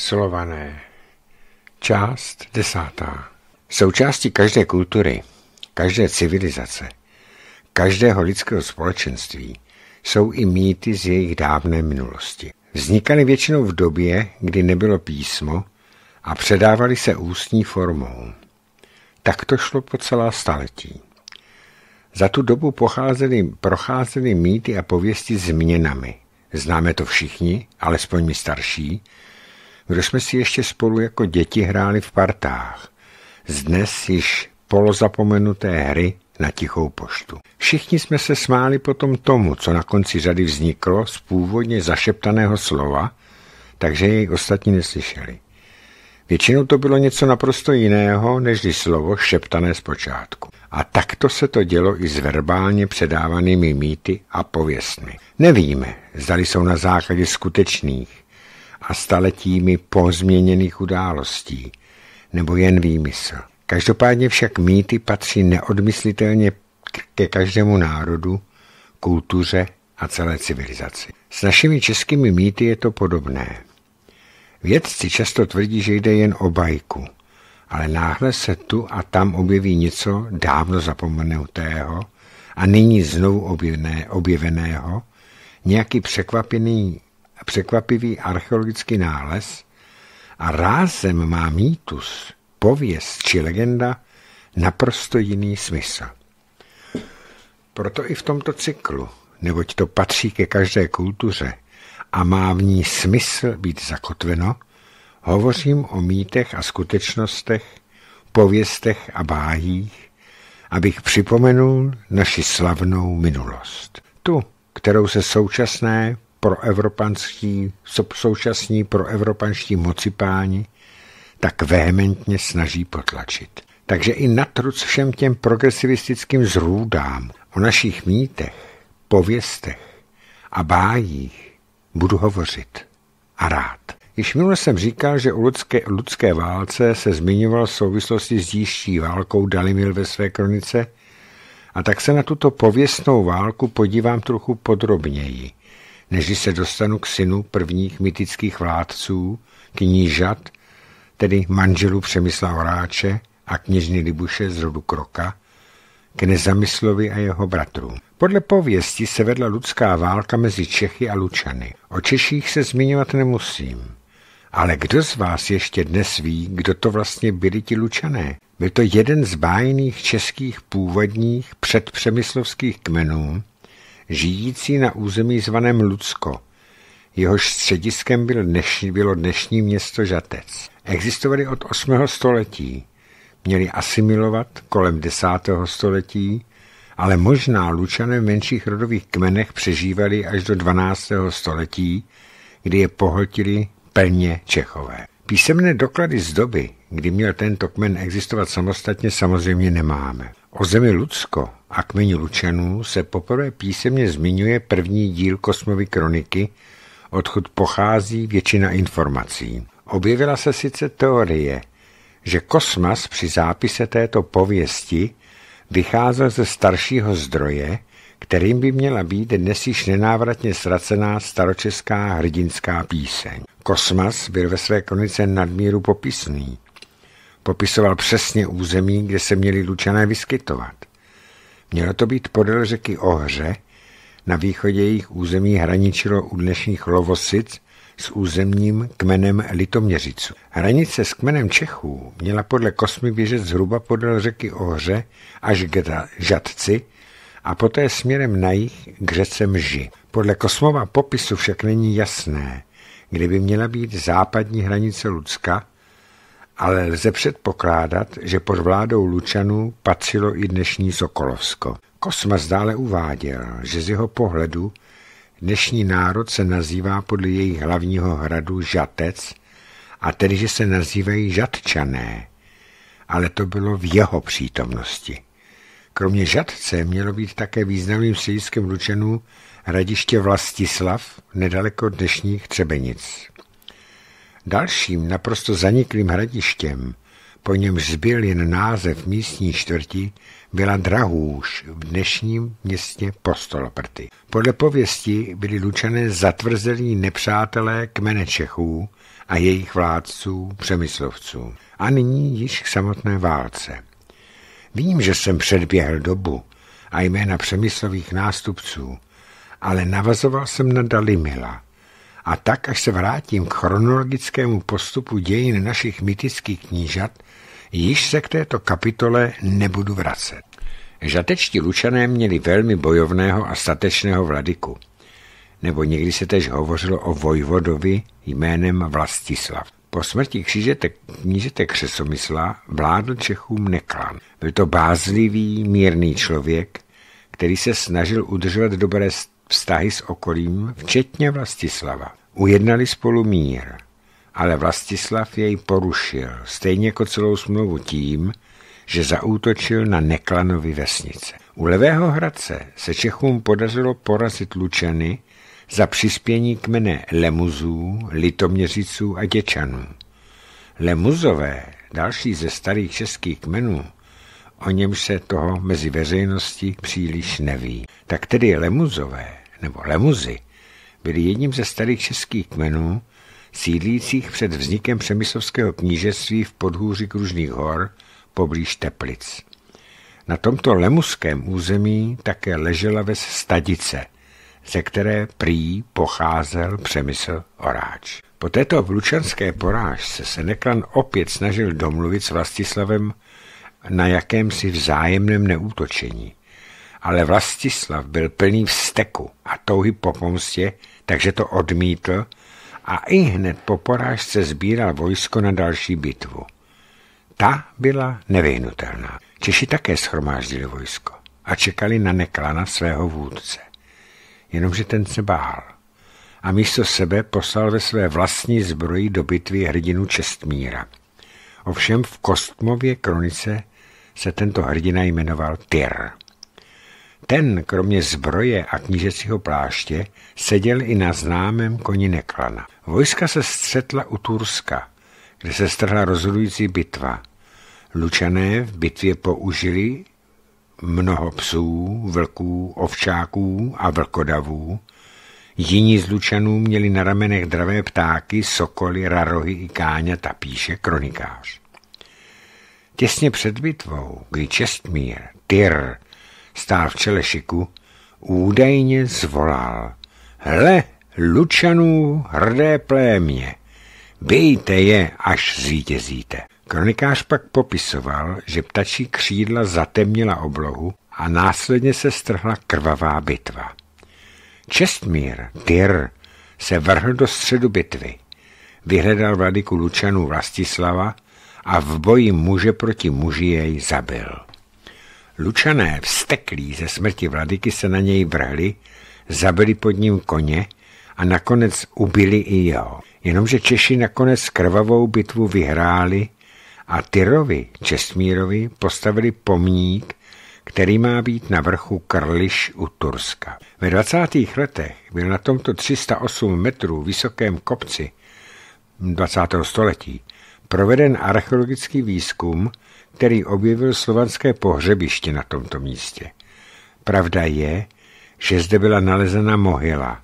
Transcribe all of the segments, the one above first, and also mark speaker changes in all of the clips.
Speaker 1: Slované. Část desátá. Součástí každé kultury, každé civilizace, každého lidského společenství jsou i mýty z jejich dávné minulosti. Vznikaly většinou v době, kdy nebylo písmo a předávaly se ústní formou. Tak to šlo po celá staletí. Za tu dobu pocházely, procházely mýty a pověsti změnami. Známe to všichni, alespoň my starší, kdo jsme si ještě spolu jako děti hráli v partách. Z dnes již polozapomenuté hry na tichou poštu. Všichni jsme se smáli potom tomu, co na konci řady vzniklo z původně zašeptaného slova, takže jej ostatní neslyšeli. Většinou to bylo něco naprosto jiného, než slovo šeptané zpočátku. A takto se to dělo i s verbálně předávanými mýty a pověstmi. Nevíme, zdali jsou na základě skutečných, a staletími pozměněných událostí, nebo jen výmysl. Každopádně však mýty patří neodmyslitelně ke každému národu, kultuře a celé civilizaci. S našimi českými mýty je to podobné. Vědci často tvrdí, že jde jen o bajku, ale náhle se tu a tam objeví něco dávno zapomenutého a nyní znovu objevené, objeveného, nějaký překvapený překvapivý archeologický nález a rázem má mýtus, pověst či legenda naprosto jiný smysl. Proto i v tomto cyklu, neboť to patří ke každé kultuře a má v ní smysl být zakotveno, hovořím o mýtech a skutečnostech, pověstech a bájích, abych připomenul naši slavnou minulost. Tu, kterou se současné proevropanský, současní proevropanští mocipáni tak vehementně snaží potlačit. Takže i natruc všem těm progresivistickým zrůdám o našich mýtech, pověstech a bájích budu hovořit a rád. Již minule jsem říkal, že o ludské, ludské válce se zmiňoval v souvislosti s díští válkou Dalimil ve své kronice a tak se na tuto pověstnou válku podívám trochu podrobněji – než se dostanu k synu prvních mytických vládců, knížat, tedy manželu Přemysla Horáče a kněžny Libuše z rodu Kroka, k Nezamyslovi a jeho bratrům. Podle pověsti se vedla ludská válka mezi Čechy a Lučany. O Češích se zmiňovat nemusím. Ale kdo z vás ještě dnes ví, kdo to vlastně byli ti Lučané? Byl to jeden z bájných českých původních předpřemyslovských kmenů, žijící na území zvaném Lucko. Jehož střediskem byl dnešní, bylo dnešní město Žatec. Existovali od 8. století, měli asimilovat kolem 10. století, ale možná lučané v menších rodových kmenech přežívali až do 12. století, kdy je pohltili plně Čechové. Písemné doklady z doby, kdy měl tento kmen existovat samostatně, samozřejmě nemáme. O zemi Lucko a kmeni Lučanů se poprvé písemně zmiňuje první díl Kosmovy kroniky, odkud pochází většina informací. Objevila se sice teorie, že Kosmas při zápise této pověsti vycházel ze staršího zdroje, kterým by měla být dnes již nenávratně ztracená staročeská hrdinská píseň. Kosmas byl ve své konice nadmíru popisný. Popisoval přesně území, kde se měli Lučané vyskytovat. Mělo to být podél řeky Ohře, na východě jejich území hraničilo u dnešních Lovosic s územním kmenem Litoměřiců. Hranice s kmenem Čechů měla podle kosmy běžet zhruba podél řeky Ohře až k Žadci a poté směrem na jich k řece Mži. Podle kosmova popisu však není jasné, kdyby měla být západní hranice Lucka, ale lze předpokládat, že pod vládou Lučanů patřilo i dnešní Sokolovsko. Kosmas dále uváděl, že z jeho pohledu dnešní národ se nazývá podle jejich hlavního hradu Žatec, a tedy, že se nazývají Žatčané, ale to bylo v jeho přítomnosti. Kromě Žatce mělo být také významným střediskem Lučanů hradiště Vlastislav, nedaleko dnešních Třebenic. Dalším naprosto zaniklým hradištěm, po němž zbyl jen název místní čtvrti, byla Drahůž v dnešním městě Postoloprty. Podle pověsti byli Lučané zatvrzelí nepřátelé kmene Čechů a jejich vládců přemyslovců. A nyní již k samotné válce. Vím, že jsem předběhl dobu a jména přemyslových nástupců, ale navazoval jsem na Dalimila – a tak, až se vrátím k chronologickému postupu dějin našich mytických knížat, již se k této kapitole nebudu vracet. Žatečtí lučané měli velmi bojovného a statečného vladyku, nebo někdy se tež hovořilo o vojvodovi jménem Vlastislav. Po smrti křížete, knížete Křesomysla vládl Čechům Neklan. Byl to bázlivý, mírný člověk, který se snažil udržovat dobré vztahy s okolím, včetně Vlastislava. Ujednali spolu mír, ale Vlastislav jej porušil, stejně jako celou smlouvu tím, že zaútočil na Neklanovi vesnice. U Levého Hradce se Čechům podařilo porazit Lučany za přispění kmene Lemuzů, Litoměřiců a Děčanů. Lemuzové, další ze starých českých kmenů, o něm se toho mezi veřejností příliš neví. Tak tedy Lemuzové, nebo Lemuzy, byli jedním ze starých českých kmenů, sídlících před vznikem Přemyslovského knížectví v podhůří Kružných hor poblíž Teplic. Na tomto lemuském území také ležela ve Stadice, ze které prý pocházel Přemysl Oráč. Po této vlučanské porážce se Neklan opět snažil domluvit s Vlastislavem na jakémsi vzájemném neútočení. Ale Vlastislav byl plný vzteku a touhy po pomstě, takže to odmítl a i hned po porážce sbíral vojsko na další bitvu. Ta byla nevyhnutelná. Češi také schromáždili vojsko a čekali na Neklana svého vůdce. Jenomže ten se bál a místo sebe poslal ve své vlastní zbroji do bitvy hrdinu Čestmíra. Ovšem v Kostmově kronice se tento hrdina jmenoval Tyr. Ten, kromě zbroje a knížecího pláště, seděl i na známém koni Neklana. Vojska se střetla u Turska, kde se strhla rozhodující bitva. Lučané v bitvě použili mnoho psů, vlků, ovčáků a vlkodavů. Jiní z Lučanů měli na ramenech dravé ptáky, sokoly, rarohy i káňa, tapíše, kronikář. Těsně před bitvou, kdy Čestmír, Tyr, stál v čele šiku, údajně zvolal. Hle, Lučanů, hrdé plémě, bejte je, až zvítězíte. Kronikář pak popisoval, že ptačí křídla zatemnila oblohu a následně se strhla krvavá bitva. Čestmír, Tyr, se vrhl do středu bitvy. Vyhledal vladyku Lučanů Vlastislava, a v boji muže proti muži jej zabil. Lučané, vsteklí ze smrti vladyky, se na něj vrhli, zabili pod ním koně a nakonec ubili i jeho. Jenomže Češi nakonec krvavou bitvu vyhráli a Tyrovi, Čestmírovi, postavili pomník, který má být na vrchu Krliš u Turska. Ve 20. letech byl na tomto 308 metrů vysokém kopci 20. století proveden archeologický výzkum, který objevil slovanské pohřebiště na tomto místě. Pravda je, že zde byla nalezena mohyla,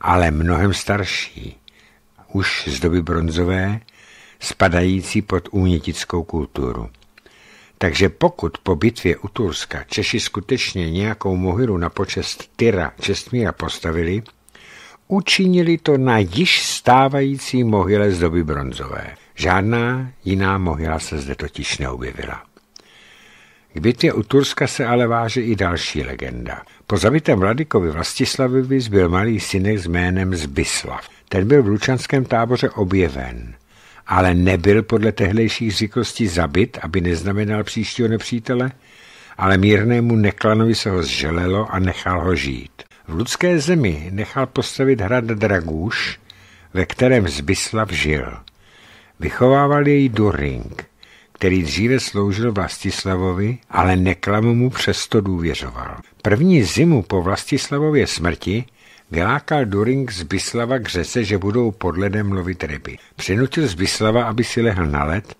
Speaker 1: ale mnohem starší, už z doby bronzové, spadající pod únětickou kulturu. Takže pokud po bitvě u Turska Češi skutečně nějakou mohylu na počest Tyra Čestmíra postavili, učinili to na již stávající mohyle z doby bronzové. Žádná jiná mohyla se zde totiž neobjevila. K bitvě u Turska se ale váže i další legenda. Po zabitém Vladikovi Vlastislavovi zbyl malý synek s jménem Zbyslav. Ten byl v lučanském táboře objeven, ale nebyl podle tehdejších zvyklostí zabit, aby neznamenal příštího nepřítele, ale mírnému Neklanovi se ho zželelo a nechal ho žít. V ludské zemi nechal postavit hrad Draguš, ve kterém Zbyslav žil – Vychovával jej Doring, který dříve sloužil Vlastislavovi, ale Neklam mu přesto důvěřoval. První zimu po Vlastislavově smrti vylákal Doring z Byslava, k řece, že budou pod ledem lovit ryby. Přinutil Byslava, aby si lehl na led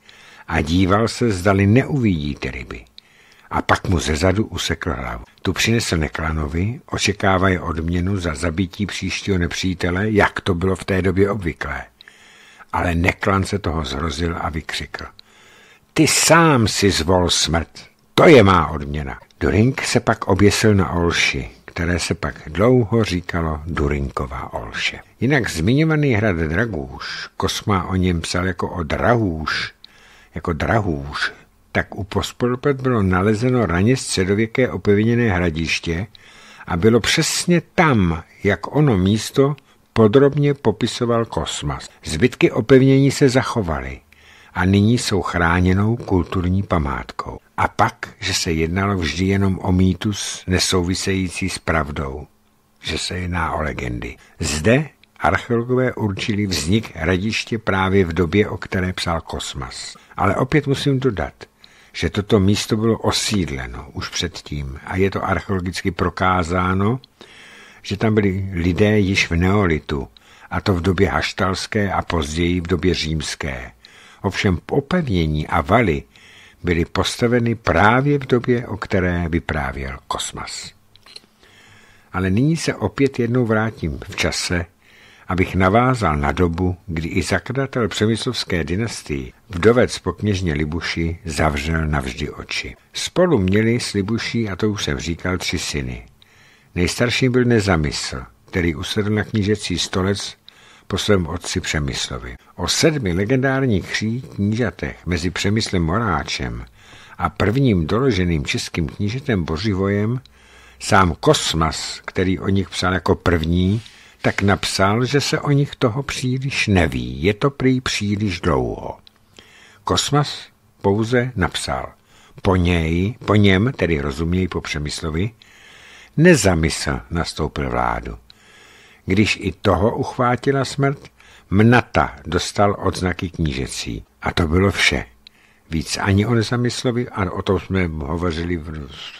Speaker 1: a díval se, zdali neuvidí ty ryby. A pak mu zezadu usekl hlavu. Tu přinesl Neklanovi, očekávají odměnu za zabití příštího nepřítele, jak to bylo v té době obvyklé ale Neklan se toho zrozil a vykřikl. Ty sám si zvol smrt, to je má odměna. Durink se pak oběsil na Olši, které se pak dlouho říkalo Durinková Olše. Jinak zmiňovaný hrad Dragůš, Kosma o něm psal jako o Drahůš, jako Drahůš, tak u Pospolopet bylo nalezeno raně středověké opevněné hradiště a bylo přesně tam, jak ono místo, podrobně popisoval kosmas. Zbytky opevnění se zachovaly a nyní jsou chráněnou kulturní památkou. A pak, že se jednalo vždy jenom o mýtus nesouvisející s pravdou, že se jedná o legendy. Zde archeologové určili vznik radiště právě v době, o které psal Kosmas. Ale opět musím dodat, že toto místo bylo osídleno už předtím a je to archeologicky prokázáno že tam byli lidé již v neolitu, a to v době haštalské a později v době římské. Ovšem opevnění a valy byly postaveny právě v době, o které vyprávěl Kosmas. Ale nyní se opět jednou vrátím v čase, abych navázal na dobu, kdy i zakladatel Přemyslovské dynastii, vdovec po kněžně Libuši, zavřel navždy oči. Spolu měli s Libuší, a to už jsem říkal, tři syny. Nejstarší byl nezamysl, který usedl na knížecí stolec po svém otci Přemyslovi. O sedmi legendárních kří knížatech mezi Přemyslem Moráčem a prvním doloženým českým knížetem Bořivojem sám Kosmas, který o nich psal jako první, tak napsal, že se o nich toho příliš neví. Je to prý příliš dlouho. Kosmas pouze napsal. Po něj, po něm, tedy rozuměj po Přemyslovi, nezamysl nastoupil vládu. Když i toho uchvátila smrt, Mnata dostal odznaky knížecí. A to bylo vše. Víc ani o nezamyslovi, a o tom jsme hovořili v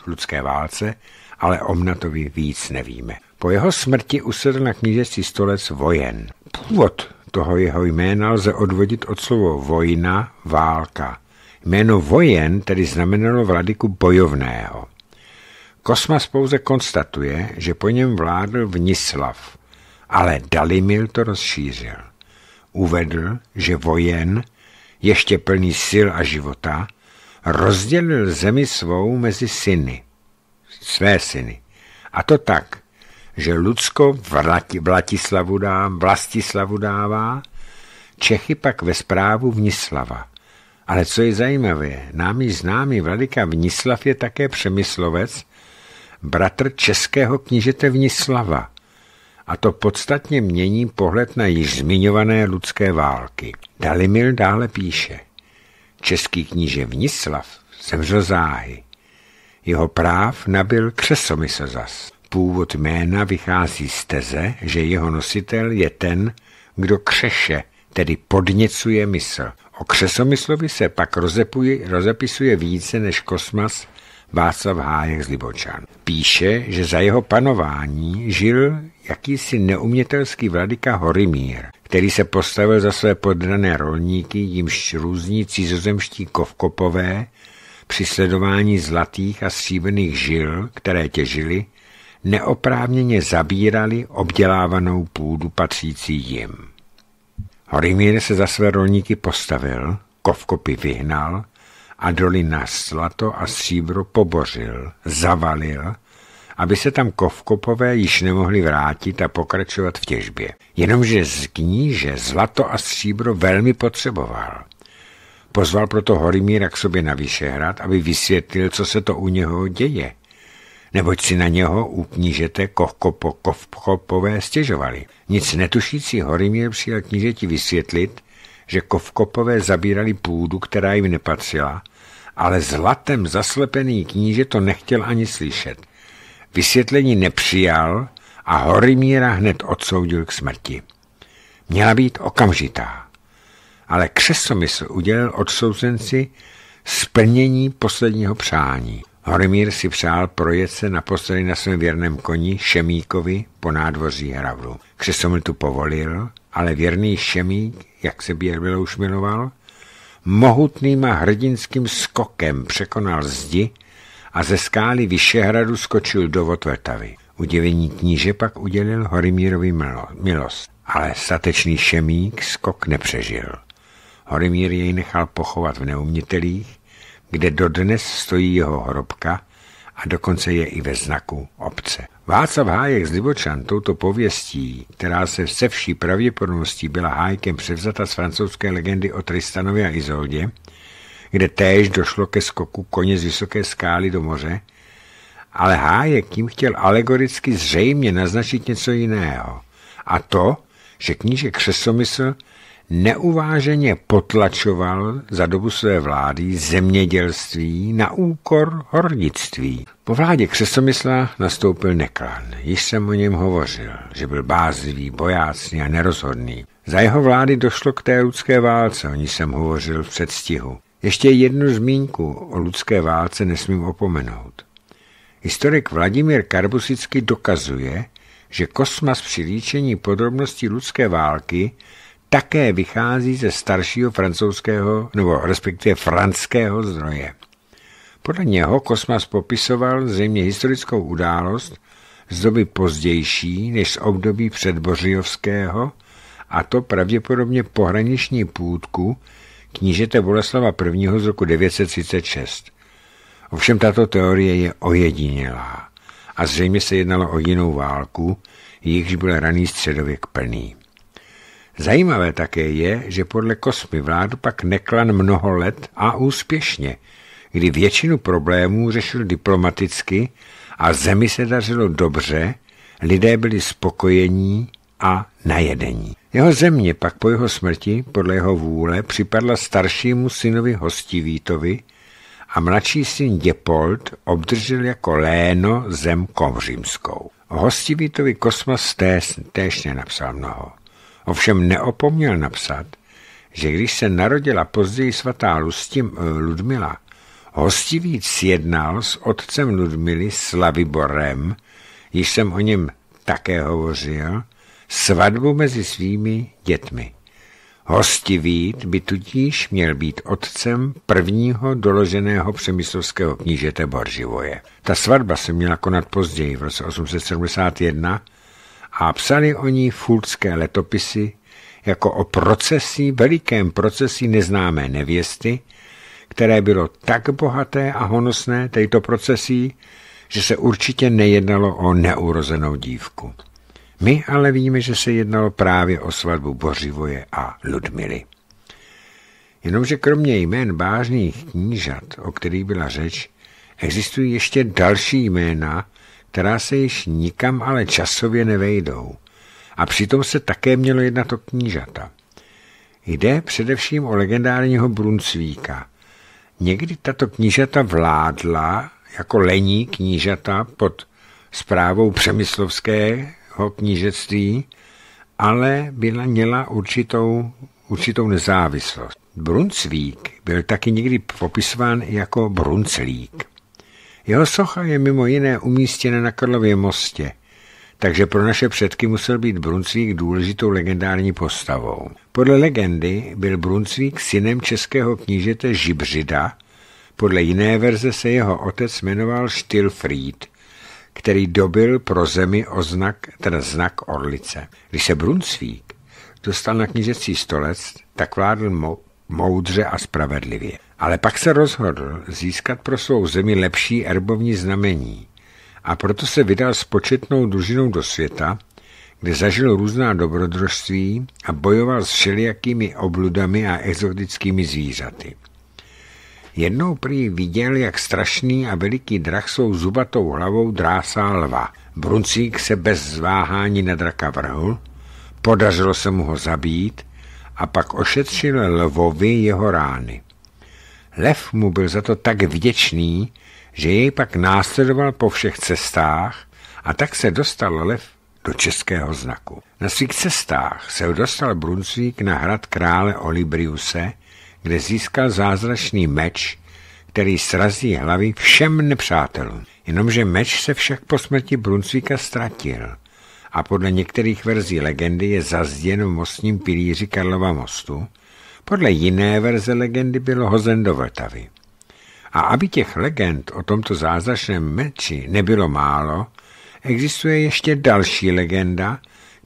Speaker 1: ludské válce, ale o Mnatovi víc nevíme. Po jeho smrti usedl na knížecí stolec vojen. Původ toho jeho jména lze odvodit od slovo vojna, válka. Jméno vojen tedy znamenalo vladiku bojovného. Kosmas pouze konstatuje, že po něm vládl Vnislav, ale Dalimil to rozšířil. Uvedl, že vojen, ještě plný sil a života, rozdělil zemi svou mezi syny, své syny. A to tak, že Lucko Vlatislavu dá, Vlastislavu dává, Čechy pak ve zprávu Vnislava. Ale co je zajímavé, námi známý vladyka Vnislav je také přemyslovec, bratr českého knížete Vnislava. A to podstatně mění pohled na již zmiňované ludské války. Dalimil dále píše. Český kníže Vnislav zemřel záhy. Jeho práv nabil křesomysl zas. Původ jména vychází z teze, že jeho nositel je ten, kdo křeše, tedy podněcuje mysl. O křesomyslovi se pak rozepuji, rozepisuje více než kosmas Václav Hájek z Libočan. Píše, že za jeho panování žil jakýsi neumětelský vladyka Horimír, který se postavil za své poddané rolníky, jimž různí cizozemští kovkopové při sledování zlatých a stříbrných žil, které těžili, neoprávněně zabírali obdělávanou půdu patřící jim. Horimír se za své rolníky postavil, kovkopy vyhnal a doly na zlato a stříbro pobořil, zavalil, aby se tam kovkopové již nemohli vrátit a pokračovat v těžbě. Jenomže z kníže zlato a stříbro velmi potřeboval. Pozval proto Horimíra k sobě na Vyšehrad, aby vysvětlil, co se to u něho děje. Neboť si na něho u knížete kovkopové stěžovali. Nic netušící Horimír přijel knížeti vysvětlit, že Kovkopové zabírali půdu, která jim nepatřila, ale zlatem zaslepený kníže to nechtěl ani slyšet. Vysvětlení nepřijal a Horimíra hned odsoudil k smrti. Měla být okamžitá, ale křesomysl udělal odsouzenci splnění posledního přání. Horimír si přál projet se naposledy na svém věrném koni Šemíkovi po nádvoří Hravru. Křesomysl tu povolil ale věrný šemík, jak se Běrbila už jmenoval, mohutným a hrdinským skokem překonal zdi a ze skály Vyšehradu skočil do Votvrtavy. Udělení kníže pak udělil Horimírovi milost, ale statečný šemík skok nepřežil. Horimír jej nechal pochovat v neumětelích, kde dodnes stojí jeho hrobka a dokonce je i ve znaku obce. Václav Hájek z Libočan touto pověstí, která se se vší pravděpodobností byla Hájkem převzata z francouzské legendy o Tristanovi a Izoldě, kde též došlo ke skoku koně z vysoké skály do moře, ale Hájek tím chtěl alegoricky zřejmě naznačit něco jiného. A to, že kníže Křesomysl neuváženě potlačoval za dobu své vlády zemědělství na úkor hornictví. Po vládě Křesomysla nastoupil Neklan, již jsem o něm hovořil, že byl bázivý, bojácný a nerozhodný. Za jeho vlády došlo k té ludské válce, o ní jsem hovořil v předstihu. Ještě jednu zmínku o ludské válce nesmím opomenout. Historik Vladimír Karbusický dokazuje, že kosmas při líčení podrobností ludské války také vychází ze staršího francouzského nebo respektive franského zdroje. Podle něho Kosmas popisoval zřejmě historickou událost z doby pozdější než z období předbořijovského a to pravděpodobně pohraniční půdku knížete Boleslava I. z roku 936. Ovšem tato teorie je ojedinělá a zřejmě se jednalo o jinou válku, jejichž byl raný středověk plný. Zajímavé také je, že podle Kosmy vládu pak Neklan mnoho let a úspěšně, kdy většinu problémů řešil diplomaticky a zemi se dařilo dobře, lidé byli spokojení a najedení. Jeho země pak po jeho smrti, podle jeho vůle, připadla staršímu synovi Hostivítovi a mladší syn Děpold obdržel jako léno zem komřímskou. Hostivítovi Kosmas též, též nenapsal mnoho. Ovšem neopomněl napsat, že když se narodila později svatá Lustim, eh, Ludmila, hostivíc sjednal s otcem Ludmily Slaviborem, již jsem o něm také hovořil, svatbu mezi svými dětmi. Hostivít by tudíž měl být otcem prvního doloženého přemyslovského knížete Borživoje. Ta svatba se měla konat později v roce 871 a psali o ní fulcké letopisy jako o procesí, velikém procesí neznámé nevěsty, které bylo tak bohaté a honosné této procesí, že se určitě nejednalo o neurozenou dívku. My ale víme, že se jednalo právě o svatbu Bořivoje a Ludmily. Jenomže kromě jmén vážných knížat, o kterých byla řeč, existují ještě další jména, která se již nikam ale časově nevejdou. A přitom se také mělo jednat o knížata. Jde především o legendárního Bruncvíka. Někdy tato knížata vládla jako lení knížata pod zprávou přemyslovského knížectví, ale byla, měla určitou, určitou nezávislost. Bruncvík byl taky někdy popisován jako Brunclík. Jeho socha je mimo jiné umístěna na Karlově mostě, takže pro naše předky musel být Bruncvík důležitou legendární postavou. Podle legendy byl Bruncvík synem českého knížete Žibřida, podle jiné verze se jeho otec jmenoval Stilfried, který dobil pro zemi oznak, teda znak orlice. Když se Bruncvík dostal na knížecí stolec, tak vládl moudře a spravedlivě ale pak se rozhodl získat pro svou zemi lepší erbovní znamení a proto se vydal s početnou družinou do světa, kde zažil různá dobrodružství a bojoval s všelijakými obludami a exotickými zvířaty. Jednou prý viděl, jak strašný a veliký drach svou zubatou hlavou drásá lva. Bruncík se bez zváhání na draka vrhl, podařilo se mu ho zabít a pak ošetřil lvovi jeho rány. Lev mu byl za to tak vděčný, že jej pak následoval po všech cestách a tak se dostal lev do českého znaku. Na svých cestách se dostal Brunsvík na hrad krále Olibriuse, kde získal zázračný meč, který srazí hlavy všem nepřátelům. Jenomže meč se však po smrti Brunsvíka ztratil a podle některých verzí legendy je zazděn v mostním pilíři Karlova mostu, podle jiné verze legendy byl hozen do Vltavy. A aby těch legend o tomto zázračném meči nebylo málo, existuje ještě další legenda,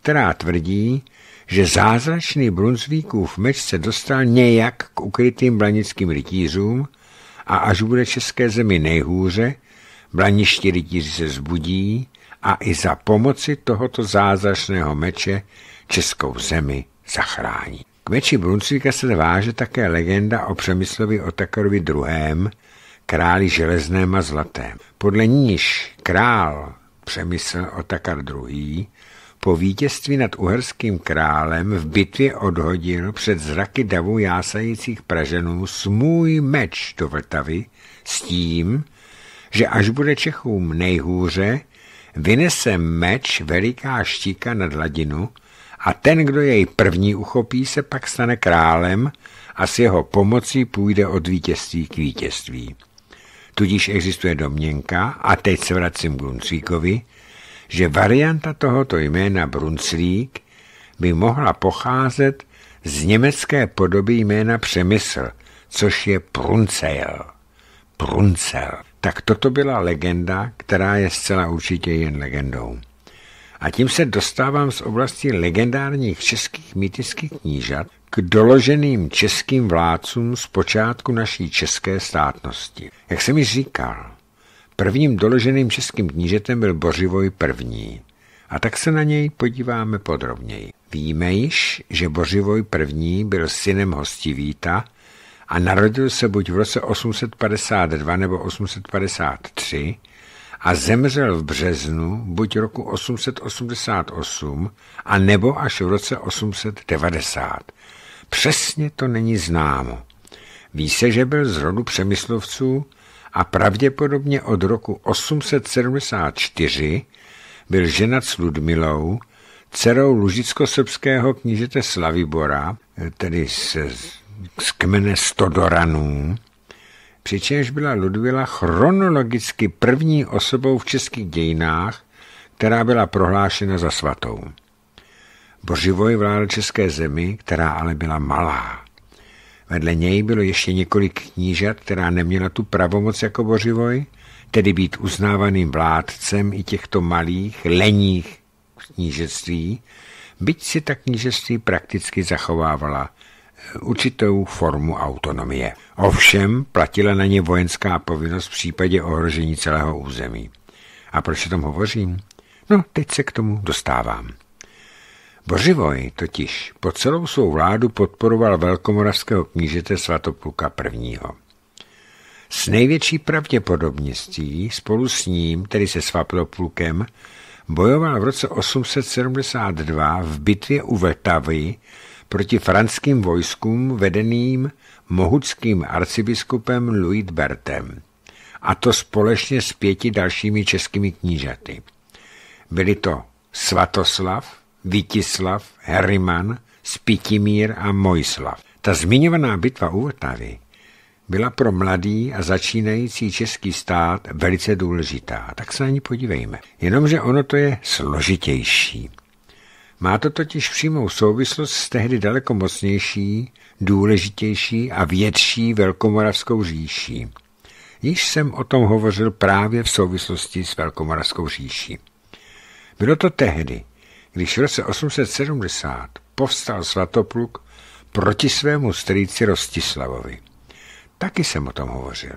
Speaker 1: která tvrdí, že zázračný Brunzvíkův meč se dostal nějak k ukrytým blanickým rytířům a až bude české zemi nejhůře, blaniští rytíři se zbudí a i za pomoci tohoto zázračného meče českou zemi zachrání. Větší meči se váže také legenda o Přemyslovi Otakarovi II., králi železném a zlatém. Podle níž král Přemysl Otakar II. po vítězství nad uherským králem v bitvě odhodil před zraky davu jásajících Praženů smůj meč do Vltavy s tím, že až bude Čechům nejhůře, vynese meč veliká štíka nad hladinu, a ten, kdo jej první uchopí, se pak stane králem a s jeho pomocí půjde od vítězství k vítězství. Tudíž existuje domněnka, a teď se vracím k Brunclíkovi, že varianta tohoto jména Brunclík by mohla pocházet z německé podoby jména Přemysl, což je Pruncel. Pruncel. Tak toto byla legenda, která je zcela určitě jen legendou. A tím se dostávám z oblasti legendárních českých mýtických knížat k doloženým českým vládcům z počátku naší české státnosti. Jak jsem mi říkal, prvním doloženým českým knížetem byl Bořivoj I. A tak se na něj podíváme podrobněji. Víme již, že Bořivoj I. byl synem hostivíta a narodil se buď v roce 852 nebo 853 a zemřel v březnu buď roku 888 a nebo až v roce 890. Přesně to není známo. Ví se, že byl z rodu přemyslovců a pravděpodobně od roku 874 byl ženat s Ludmilou, dcerou lužicko-srbského knížete Slavibora, tedy z, z kmene Stodoranů, přičemž byla Ludvila chronologicky první osobou v českých dějinách, která byla prohlášena za svatou. Boživoj vládl české zemi, která ale byla malá. Vedle něj bylo ještě několik knížat, která neměla tu pravomoc jako Boživoj, tedy být uznávaným vládcem i těchto malých, leních knížectví, byť si ta knížectví prakticky zachovávala – určitou formu autonomie. Ovšem platila na ně vojenská povinnost v případě ohrožení celého území. A proč o tom hovořím? No, teď se k tomu dostávám. Bořivoj totiž po celou svou vládu podporoval velkomoravského knížete Svatopluka I. S největší pravděpodobností spolu s ním, tedy se Svatoplukem, bojoval v roce 872 v bitvě u Vltavy proti franským vojskům vedeným mohutským arcibiskupem Louis Bertem, a to společně s pěti dalšími českými knížaty. Byli to Svatoslav, Vítislav, Herriman, Spitimír a Mojslav. Ta zmiňovaná bitva u Vltavy byla pro mladý a začínající český stát velice důležitá, tak se na ní podívejme. Jenomže ono to je složitější. Má to totiž přímou souvislost s tehdy daleko mocnější, důležitější a větší Velkomoravskou říší. Již jsem o tom hovořil právě v souvislosti s Velkomoravskou říší. Bylo to tehdy, když v roce 870 povstal Svatopluk proti svému strýci Rostislavovi. Taky jsem o tom hovořil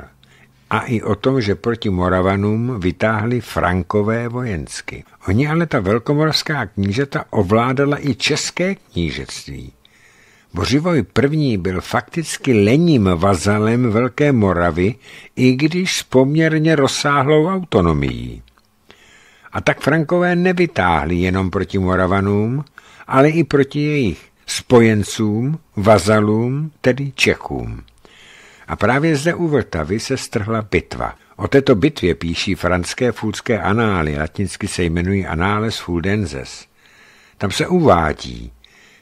Speaker 1: a i o tom, že proti Moravanům vytáhli frankové vojensky. Oni ale ta velkomoravská knížeta ovládala i české knížectví. Bořivoj I. byl fakticky lením vazalem Velké Moravy, i když s poměrně rozsáhlou autonomií. A tak Frankové nevytáhli jenom proti Moravanům, ale i proti jejich spojencům, vazalům, tedy Čechům. A právě zde u Vltavy se strhla bitva. O této bitvě píší franské fulské anály, latinsky se jmenují Anales Fuldenses. Tam se uvádí,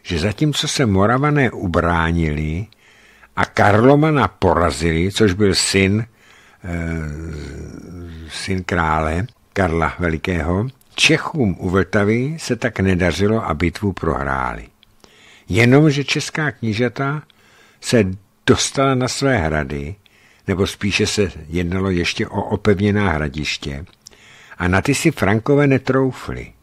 Speaker 1: že zatímco se Moravané ubránili a Karlomana porazili, což byl syn, e, syn krále Karla Velikého, Čechům u Vltavy se tak nedařilo a bitvu prohráli. Jenomže česká knížata se dostala na své hrady, nebo spíše se jednalo ještě o opevněná hradiště, a na ty si Frankové netroufli.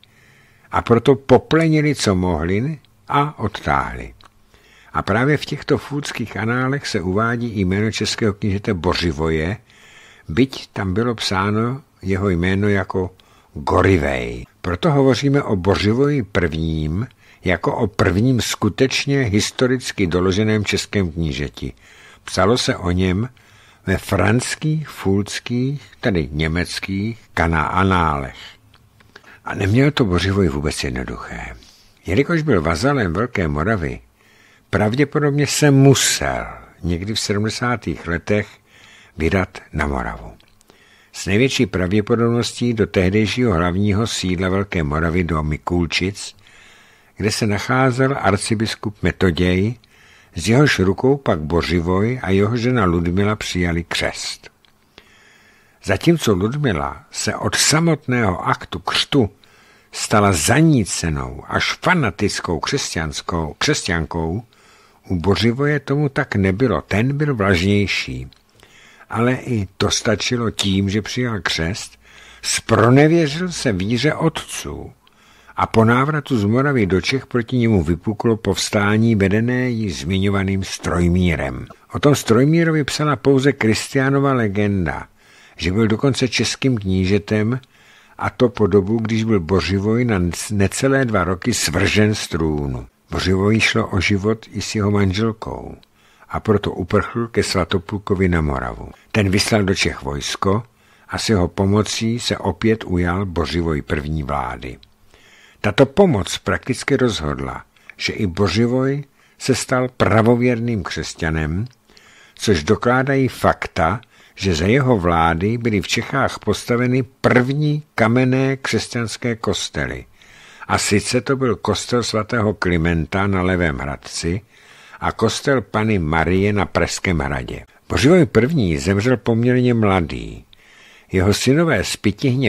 Speaker 1: A proto poplenili, co mohli, a odtáhli. A právě v těchto fůdských análech se uvádí i jméno českého knížete Bořivoje, byť tam bylo psáno jeho jméno jako Gorivej. Proto hovoříme o Bořivoji prvním, jako o prvním skutečně historicky doloženém českém knížeti. Psalo se o něm ve franských, fulckých, tedy německých kanánálech. A neměl to Bořivoj vůbec jednoduché. Jelikož byl vazalem Velké Moravy, pravděpodobně se musel někdy v 70. letech vydat na Moravu. S největší pravděpodobností do tehdejšího hlavního sídla Velké Moravy do Mikulčic – kde se nacházel arcibiskup Metoděj, z jehož rukou pak Bořivoj a jeho žena Ludmila přijali křest. Zatímco Ludmila se od samotného aktu křtu stala zanícenou až fanatickou křesťanskou, křesťankou, u Bořivoje tomu tak nebylo, ten byl vlažnější. Ale i to stačilo tím, že přijal křest, spronevěřil se víře otců a po návratu z Moravy do Čech proti němu vypuklo povstání vedené ji zmiňovaným Strojmírem. O tom Strojmírovi psala pouze Kristiánova legenda, že byl dokonce českým knížetem a to po dobu, když byl Bořivoj na necelé dva roky svržen z trůnu. Bořivoji šlo o život i s jeho manželkou a proto uprchl ke svatopulkovi na Moravu. Ten vyslal do Čech vojsko a s jeho pomocí se opět ujal Bořivoj první vlády. Tato pomoc prakticky rozhodla, že i Boživoj se stal pravověrným křesťanem, což dokládají fakta, že za jeho vlády byly v Čechách postaveny první kamenné křesťanské kostely. A sice to byl kostel svatého Klimenta na Levém Hradci a kostel Pany Marie na Pražském hradě. Boživoj první zemřel poměrně mladý, jeho synové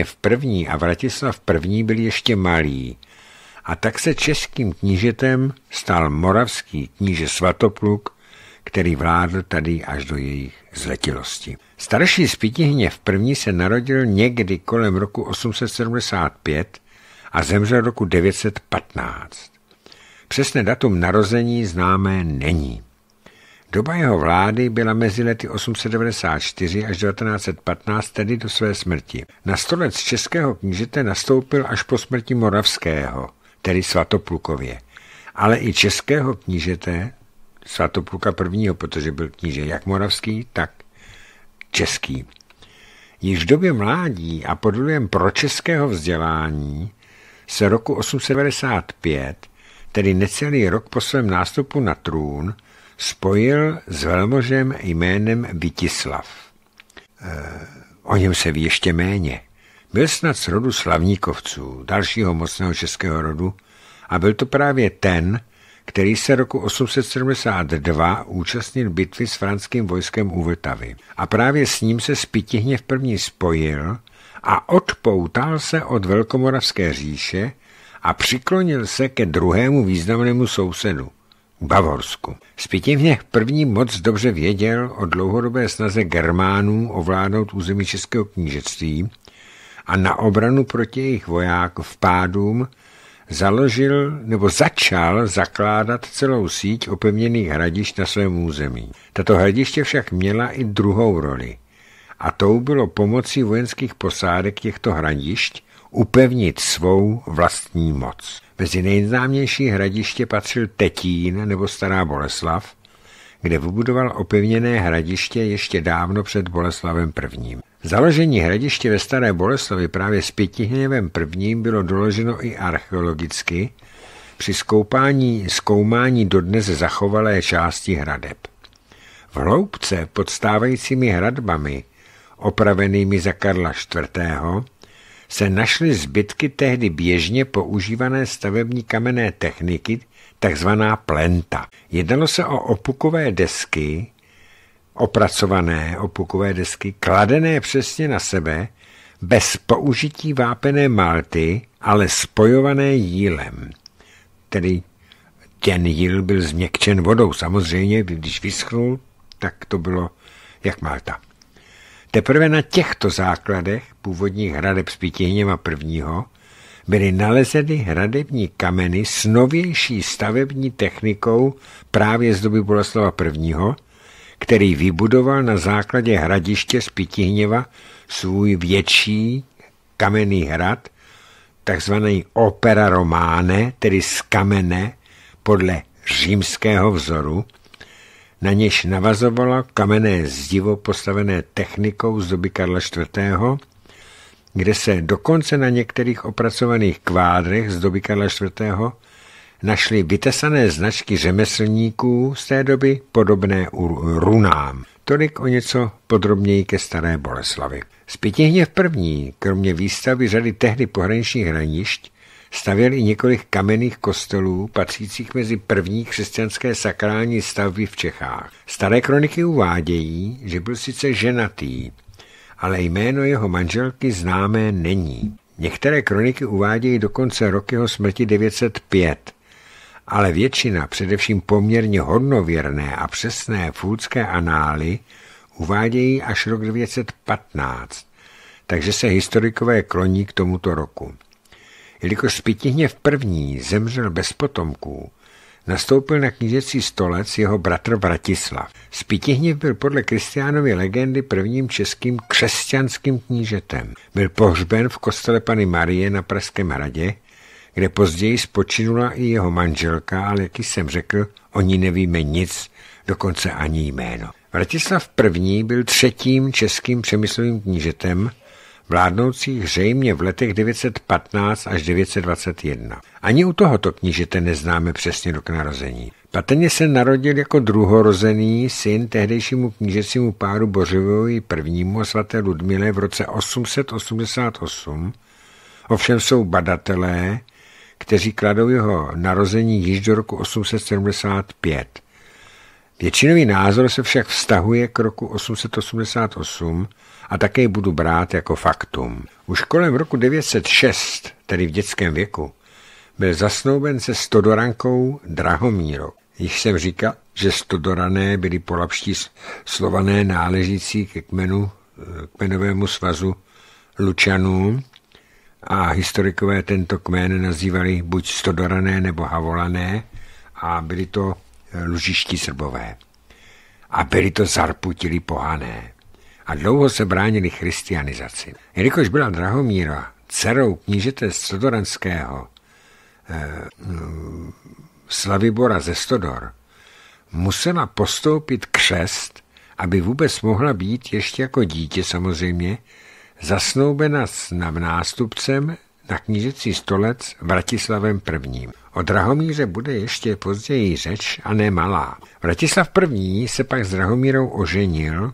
Speaker 1: v první a Vratislav první byli ještě malí a tak se českým knížetem stal moravský kníže Svatopluk, který vládl tady až do jejich zletilosti. Starší v první se narodil někdy kolem roku 875 a zemřel roku 915. Přesné datum narození známé není. Doba jeho vlády byla mezi lety 894 až 1915, tedy do své smrti. Na stolec českého knížete nastoupil až po smrti Moravského, tedy Svatoplukově. Ale i českého knížete, Svatopluka prvního, protože byl kníže jak moravský, tak český. Již v době mládí a pod vlivem pročeského vzdělání se roku 895, tedy necelý rok po svém nástupu na trůn, spojil s velmožem jménem Vitislav. Eh, o něm se ví ještě méně. Byl snad z rodu slavníkovců, dalšího mocného českého rodu, a byl to právě ten, který se roku 872 účastnil bitvy s franským vojskem u Vltavy. A právě s ním se v první spojil a odpoutal se od Velkomoravské říše a přiklonil se ke druhému významnému sousedu, Bavorsku. Spitevněch první moc dobře věděl o dlouhodobé snaze Germánů ovládnout území Českého knížectví a na obranu proti jejich v pádům založil nebo začal zakládat celou síť opevněných hradišť na svém území. Tato hradiště však měla i druhou roli a tou bylo pomocí vojenských posádek těchto hradišť upevnit svou vlastní moc. Mezi nejznámější hradiště patřil Tetín nebo Stará Boleslav, kde vybudoval opevněné hradiště ještě dávno před Boleslavem I. Založení hradiště ve Staré Boleslavi právě s Pětihněvem I. bylo doloženo i archeologicky při zkoumání, zkoumání dodnes zachovalé části hradeb. V hloubce pod stávajícími hradbami, opravenými za Karla IV., se našly zbytky tehdy běžně používané stavební kamenné techniky, takzvaná plenta. Jednalo se o opukové desky, opracované opukové desky, kladené přesně na sebe, bez použití vápené malty, ale spojované jílem. Tedy ten jíl byl změkčen vodou. Samozřejmě, když vyschnul, tak to bylo jak malta. Teprve na těchto základech původních hradeb s Pítihněva I. byly nalezeny hradební kameny s novější stavební technikou právě z doby Boleslava I., který vybudoval na základě hradiště z Pitihněva svůj větší kamenný hrad, takzvaný opera románe, tedy z kamene podle římského vzoru, na něž navazovalo kamenné zdivo postavené technikou z doby Karla IV., kde se dokonce na některých opracovaných kvádrech z doby Karla IV. našly vytesané značky řemeslníků z té doby podobné runám. Tolik o něco podrobněji ke Staré Boleslavi. Z v první, kromě výstavy řady tehdy pohraničních hranišť, stavěli několik kamenných kostelů patřících mezi první křesťanské sakrální stavby v Čechách. Staré kroniky uvádějí, že byl sice ženatý, ale jméno jeho manželky známé není. Některé kroniky uvádějí dokonce rok jeho smrti 905, ale většina, především poměrně hodnověrné a přesné fůdské anály, uvádějí až rok 915, takže se historikové kloní k tomuto roku. Jelikož v první zemřel bez potomků, nastoupil na knížecí stolec jeho bratr Vratislav. Spitihněv byl podle Kristiánovy legendy prvním českým křesťanským knížetem. Byl pohřben v kostele Pany Marie na Pražském hradě, kde později spočinula i jeho manželka, ale jak jsem řekl, o ní nevíme nic, dokonce ani jméno. Vratislav I. byl třetím českým přemyslovým knížetem, vládnoucích zřejmě v letech 915 až 921. Ani u tohoto knížete neznáme přesně rok narození. Patrně se narodil jako druhorozený syn tehdejšímu knížecímu páru Bořivovi prvnímu svaté Ludmile v roce 888, ovšem jsou badatelé, kteří kladou jeho narození již do roku 875. Většinový názor se však vztahuje k roku 888, a také budu brát jako faktum. Už kolem roku 906, tedy v dětském věku, byl zasnouben se Stodorankou Drahomíro. Již jsem říkal, že Stodorané byli polapští slované náležící ke kmenu, eh, kmenovému svazu Lučanů a historikové tento kmen nazývali buď Stodorané nebo Havolané a byli to eh, lužiští srbové. A byli to zarputili pohané a dlouho se bránili christianizaci. Jelikož byla Drahomíra dcerou knížete Stodoranského, eh, mm, Slavibora ze Stodor, musela postoupit křest, aby vůbec mohla být ještě jako dítě samozřejmě, zasnoubena s nástupcem na knížecí stolec Vratislavem I. O Drahomíře bude ještě později řeč a ne malá. Vratislav I. se pak s Drahomírou oženil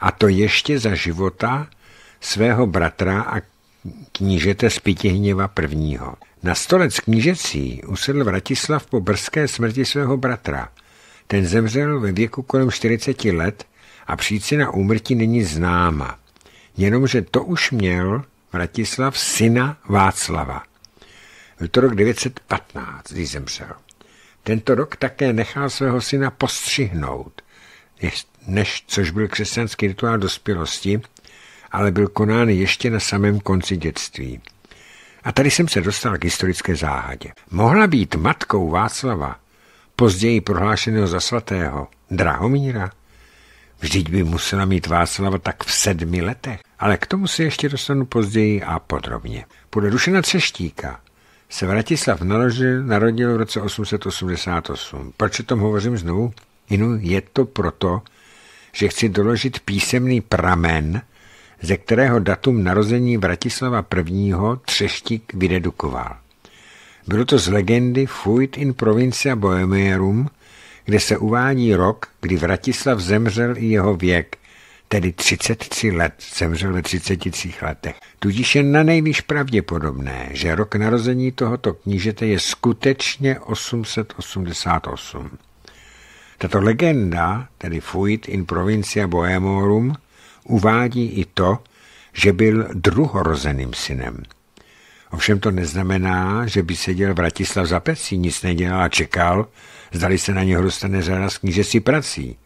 Speaker 1: a to ještě za života svého bratra a knížete z Pitihněva I. Na stolec knížecí usedl Vratislav po brzké smrti svého bratra. Ten zemřel ve věku kolem 40 let a příčina úmrtí není známa. Jenomže to už měl Vratislav syna Václava. Byl to rok 915, když zemřel. Tento rok také nechal svého syna postřihnout než což byl křesťanský rituál dospělosti, ale byl konán ještě na samém konci dětství. A tady jsem se dostal k historické záhadě. Mohla být matkou Václava, později prohlášeného za svatého, Drahomíra? Vždyť by musela mít Václava tak v sedmi letech. Ale k tomu se ještě dostanu později a podrobně. Podle Dušena Třeštíka se Vratislav narodil, narodil v roce 888. Proč o tom hovořím znovu? Inu, je to proto, že chci doložit písemný pramen, ze kterého datum narození Vratislava I. Třeštík vydedukoval. Bylo to z legendy Fuit in Provincia Bohemierum, kde se uvádí rok, kdy Vratislav zemřel i jeho věk, tedy 33 let, zemřel ve 33 letech. Tudíž je na nejvíc pravděpodobné, že rok narození tohoto knížete je skutečně 888. Tato legenda, tedy Fuit in Provincia Bohemorum, uvádí i to, že byl druhorozeným synem. Ovšem to neznamená, že by seděl Vratislav za pecí, nic nedělal a čekal, zdali se na něho dostane řada z knížecí prací.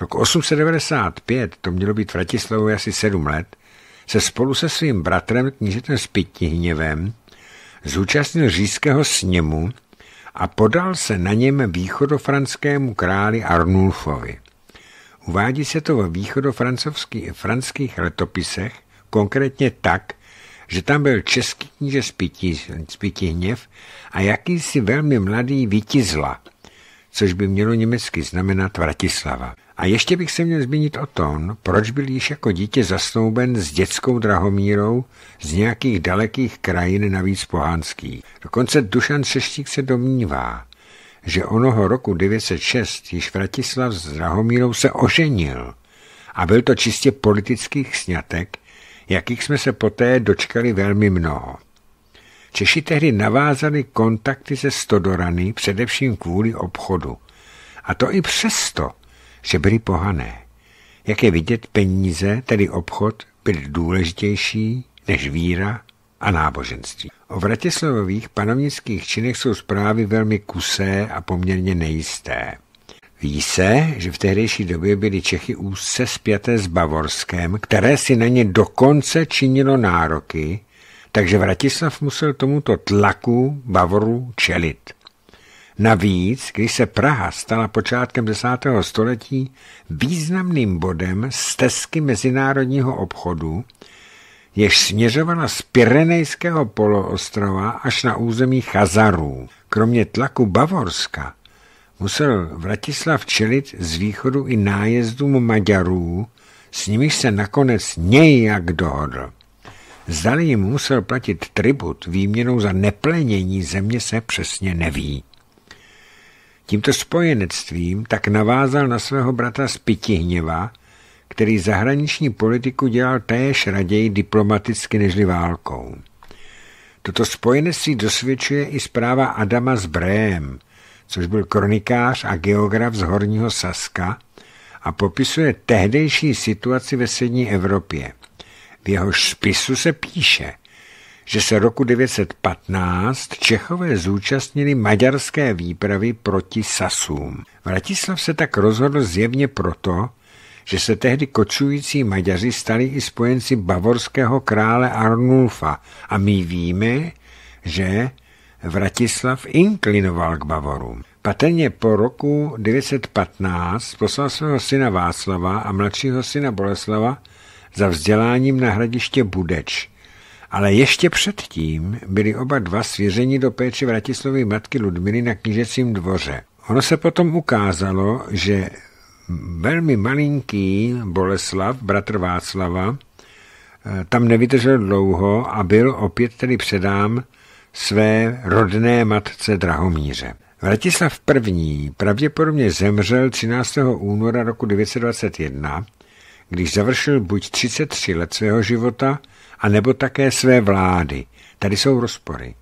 Speaker 1: Rok 895, to mělo být Vratislavovi asi sedm let, se spolu se svým bratrem knížetem Spitihněvem zúčastnil říšského sněmu, a podal se na něm východofranskému králi Arnulfovi. Uvádí se to ve východofranských letopisech, konkrétně tak, že tam byl český kníže Spitihněv a jakýsi velmi mladý Vitizla, což by mělo německy znamenat Vratislava. A ještě bych se měl zmínit o tom, proč byl již jako dítě zasnouben s dětskou drahomírou z nějakých dalekých krajin navíc pohánských. Dokonce Dušan Šeštík se domnívá, že onoho roku 906 již Vratislav s Drahomírou se oženil a byl to čistě politických snětek, jakých jsme se poté dočkali velmi mnoho. Češi tehdy navázali kontakty se Stodorany především kvůli obchodu. A to i přesto, že byli pohané. Jak je vidět, peníze, tedy obchod, byly důležitější než víra a náboženství. O Vratislavových panovnických činech jsou zprávy velmi kusé a poměrně nejisté. Ví se, že v tehdejší době byly Čechy úzce spjaté s Bavorskem, které si na ně dokonce činilo nároky, takže Vratislav musel tomuto tlaku Bavoru čelit. Navíc, když se Praha stala počátkem 10. století významným bodem stezky mezinárodního obchodu, jež směřovala z Pirenejského poloostrova až na území Chazarů. Kromě tlaku Bavorska musel Vratislav čelit z východu i nájezdům Maďarů, s nimiž se nakonec nějak dohodl. Zdali jim musel platit tribut výměnou za neplenění země se přesně neví. Tímto spojenectvím tak navázal na svého brata Pitihněva, který zahraniční politiku dělal též raději diplomaticky nežli válkou. Toto spojenectví dosvědčuje i zpráva Adama z Brém, což byl kronikář a geograf z Horního Saska a popisuje tehdejší situaci ve střední Evropě v jehož spisu se píše, že se roku 915 Čechové zúčastnili maďarské výpravy proti Sasům. Vratislav se tak rozhodl zjevně proto, že se tehdy kočující Maďaři stali i spojenci bavorského krále Arnulfa a my víme, že Vratislav inklinoval k Bavorům. Patrně po roku 915 poslal svého syna Václava a mladšího syna Boleslava za vzděláním na hradiště Budeč, ale ještě předtím byli oba dva svěřeni do péče Vratislavy matky Ludmily na knížecím dvoře. Ono se potom ukázalo, že velmi malinký Boleslav, bratr Václava, eh, tam nevydržel dlouho a byl opět tedy předám své rodné matce Drahomíře. Vratislav I. pravděpodobně zemřel 13. února roku 921 když završil buď 33 let svého života, anebo také své vlády. Tady jsou rozpory.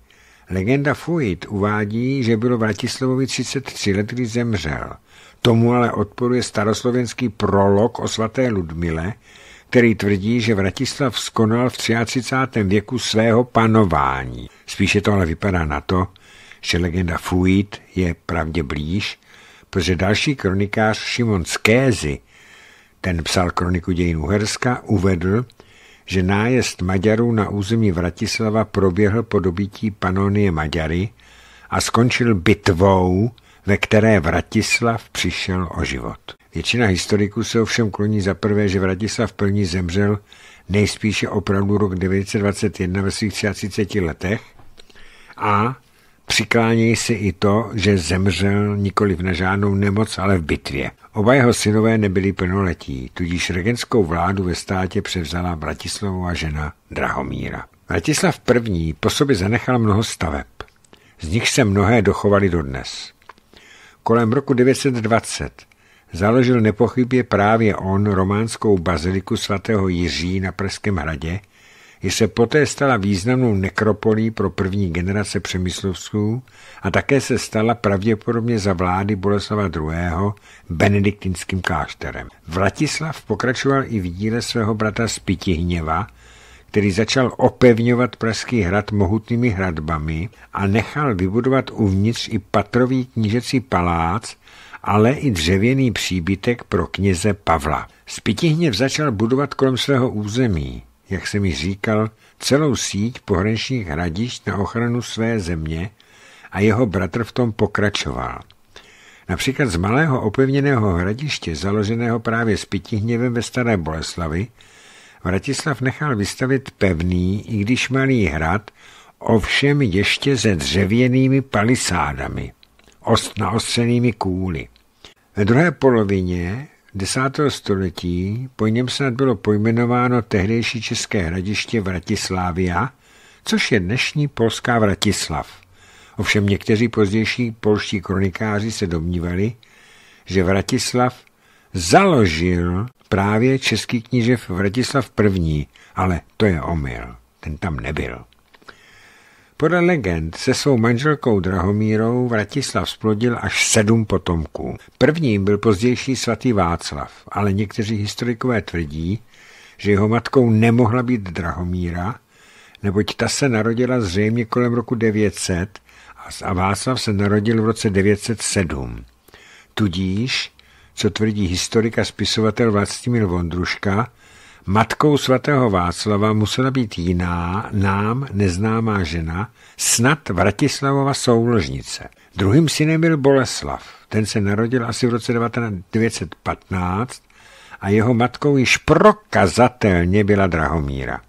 Speaker 1: Legenda Fuit uvádí, že bylo Vratislavovi 33 let, když zemřel. Tomu ale odporuje staroslovenský prolog o svaté Ludmile, který tvrdí, že Vratislav skonal v 33. věku svého panování. Spíše to ale vypadá na to, že legenda Fuit je pravdě blíž, protože další kronikář Šimon Skézy ten psal kroniku dějin Uherska, uvedl, že nájezd Maďarů na území Vratislava proběhl po dobytí Panonie Maďary a skončil bitvou, ve které Vratislav přišel o život. Většina historiků se ovšem kloní za prvé, že Vratislav plní zemřel nejspíše opravdu rok 921 ve svých 33 letech a přiklánějí se i to, že zemřel nikoli na žádnou nemoc, ale v bitvě. Oba jeho synové nebyli plnoletí, tudíž regentskou vládu ve státě převzala Bratislavova žena Drahomíra. Bratislav I. po sobě zanechal mnoho staveb. Z nich se mnohé dochovaly dodnes. Kolem roku 920 založil nepochybě právě on románskou baziliku svatého Jiří na Pražském hradě, i se poté stala významnou nekropolí pro první generace přemyslovců a také se stala pravděpodobně za vlády Boleslava II. benediktinským klášterem. Vratislav pokračoval i v díle svého brata Spitihněva, který začal opevňovat Pražský hrad mohutnými hradbami a nechal vybudovat uvnitř i patrový knížecí palác, ale i dřevěný příbytek pro kněze Pavla. Spitihněv začal budovat kolem svého území jak jsem mi říkal, celou síť pohraničních hradišť na ochranu své země a jeho bratr v tom pokračoval. Například z malého opevněného hradiště, založeného právě s Pitihněvem ve Staré Boleslavi, Vratislav nechal vystavit pevný, i když malý hrad, ovšem ještě se dřevěnými palisádami, ostnaostřenými kůly. Ve druhé polovině 10. století, po něm snad bylo pojmenováno tehdejší české hradiště Vratislávia, což je dnešní polská Vratislav. Ovšem někteří pozdější polští kronikáři se domnívali, že Vratislav založil právě český kníže Vratislav I., ale to je omyl, ten tam nebyl. Podle legend se svou manželkou Drahomírou Vratislav splodil až sedm potomků. Prvním byl pozdější svatý Václav, ale někteří historikové tvrdí, že jeho matkou nemohla být Drahomíra, neboť ta se narodila zřejmě kolem roku 900 a Václav se narodil v roce 907. Tudíž, co tvrdí historik a spisovatel Vlastimil Vondruška, Matkou svatého Václava musela být jiná, nám neznámá žena, snad Vratislavova souložnice. Druhým synem byl Boleslav. Ten se narodil asi v roce 1915 a jeho matkou již prokazatelně byla Drahomíra.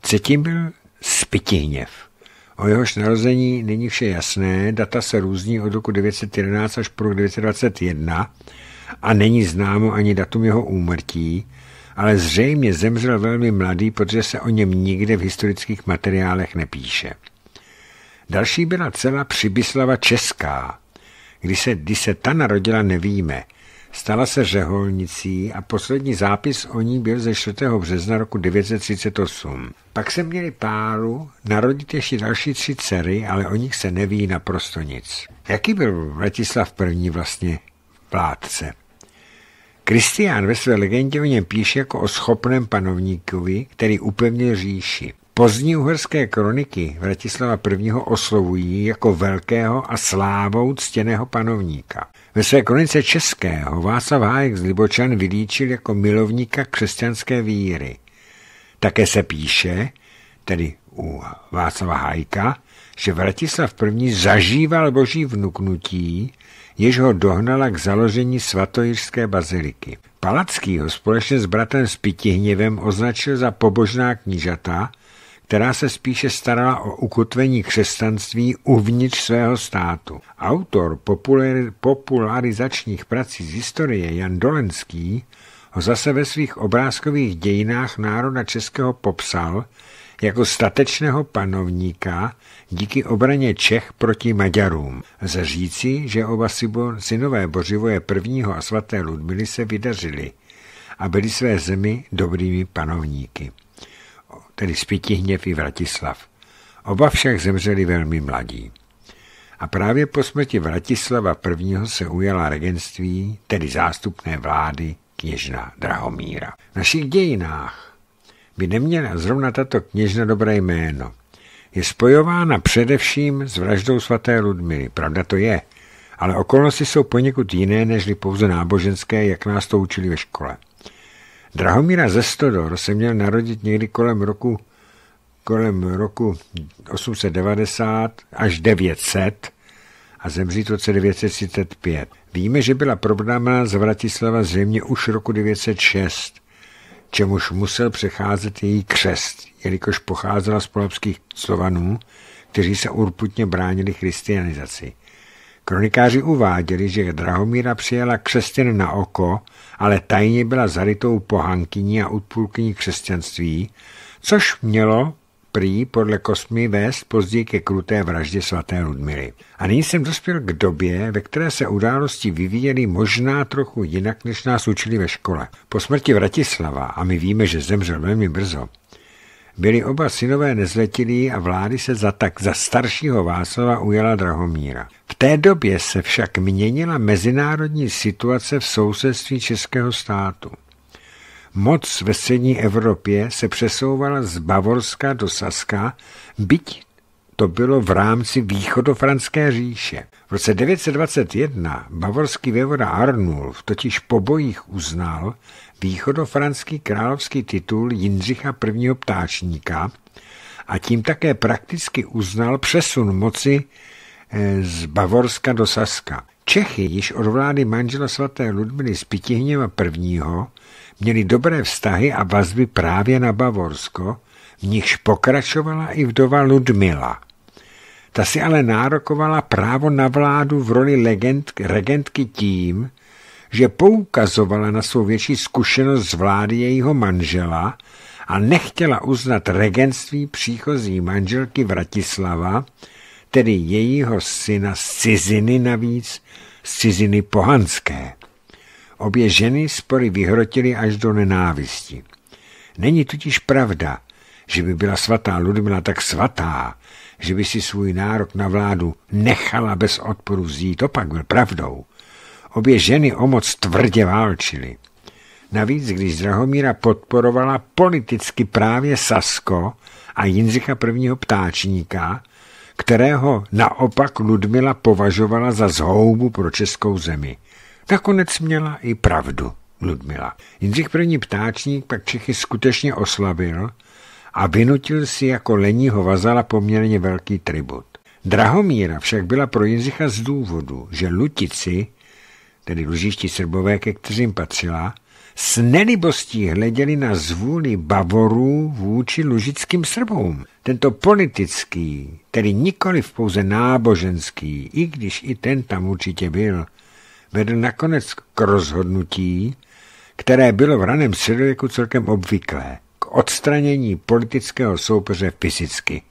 Speaker 1: Třetím byl Spitihněv. O jehož narození není vše jasné, data se různí od roku 1911 až pro 1921 921 a není známo ani datum jeho úmrtí, ale zřejmě zemřel velmi mladý, protože se o něm nikde v historických materiálech nepíše. Další byla dcera Přibyslava Česká. když se, kdy se ta narodila, nevíme. Stala se řeholnicí a poslední zápis o ní byl ze 4. března roku 938. Pak se měli páru narodit ještě další tři dcery, ale o nich se neví naprosto nic. Jaký byl Vratislav I. vlastně vládce? Kristián ve své legendě o něm píše jako o schopném panovníkovi, který upevnil říši. Pozdní uherské kroniky Vratislava I. oslovují jako velkého a slávou ctěného panovníka. Ve své kronice českého Václav Hájek z Libočan vylíčil jako milovníka křesťanské víry. Také se píše, tedy u Václava Hájka, že Vratislav I. zažíval boží vnuknutí jež ho dohnala k založení svatojířské baziliky. Palacký ho společně s bratrem Spitihněvem označil za pobožná knížata, která se spíše starala o ukotvení křesťanství uvnitř svého státu. Autor popularizačních prací z historie Jan Dolenský ho zase ve svých obrázkových dějinách národa českého popsal jako statečného panovníka, díky obraně Čech proti Maďarům. Lze říci, že oba synové Bořivoje prvního a svaté Ludmily se vydařili a byli své zemi dobrými panovníky, tedy Spitihněv i Vratislav. Oba však zemřeli velmi mladí. A právě po smrti Vratislava I. se ujala regenství, tedy zástupné vlády, kněžna Drahomíra. V našich dějinách by neměla zrovna tato kněžna dobré jméno je spojována především s vraždou svaté Ludmily. Pravda to je, ale okolnosti jsou poněkud jiné nežli pouze náboženské, jak nás to učili ve škole. Drahomíra Zestodor se měl narodit někdy kolem roku kolem roku 890 až 900 a zemřít v roce 935. Víme, že byla probdána z Vratislava zřejmě už roku 906 čemuž musel přecházet její křest, jelikož pocházela z polapských slovanů, kteří se urputně bránili christianizaci. Kronikáři uváděli, že Drahomíra přijela křesťan na oko, ale tajně byla zarytou pohankyní a odpůlkyní křesťanství, což mělo prý podle kostmi vést později ke kruté vraždě svaté Ludmily. A nyní jsem dospěl k době, ve které se události vyvíjely možná trochu jinak, než nás učili ve škole. Po smrti Vratislava, a my víme, že zemřel velmi brzo, byli oba synové nezletilí a vlády se za tak za staršího Václava ujala Drahomíra. V té době se však měnila mezinárodní situace v sousedství českého státu. Moc ve střední Evropě se přesouvala z Bavorska do Saska, byť to bylo v rámci východofranské říše. V roce 921 bavorský vévoda Arnulf totiž po bojích uznal východofranský královský titul Jindřicha I. ptáčníka a tím také prakticky uznal přesun moci eh, z Bavorska do Saska. Čechy již od vlády manžela svaté Ludmily z Pitihněva I měli dobré vztahy a vazby právě na Bavorsko, v nichž pokračovala i vdova Ludmila. Ta si ale nárokovala právo na vládu v roli legend, regentky tím, že poukazovala na svou větší zkušenost z vlády jejího manžela a nechtěla uznat regentství příchozí manželky Vratislava, tedy jejího syna z ciziny navíc, z ciziny pohanské. Obě ženy spory vyhrotily až do nenávisti. Není totiž pravda, že by byla svatá Ludmila tak svatá, že by si svůj nárok na vládu nechala bez odporu vzít. Opak byl pravdou. Obě ženy o moc tvrdě válčily. Navíc, když Drahomíra podporovala politicky právě Sasko a Jindřicha prvního ptáčníka, kterého naopak Ludmila považovala za zhoubu pro českou zemi. Nakonec měla i pravdu Ludmila. Jindřich první ptáčník pak Čechy skutečně oslavil a vynutil si jako leního vazala poměrně velký tribut. Drahomíra však byla pro Jindřicha z důvodu, že Lutici, tedy lužiští srbové, ke kterým patřila, s nelibostí hleděli na zvůli Bavorů vůči lužickým Srbům. Tento politický, tedy nikoli pouze náboženský, i když i ten tam určitě byl, vedl nakonec k rozhodnutí, které bylo v raném středověku celkem obvyklé, k odstranění politického soupeře fyzicky,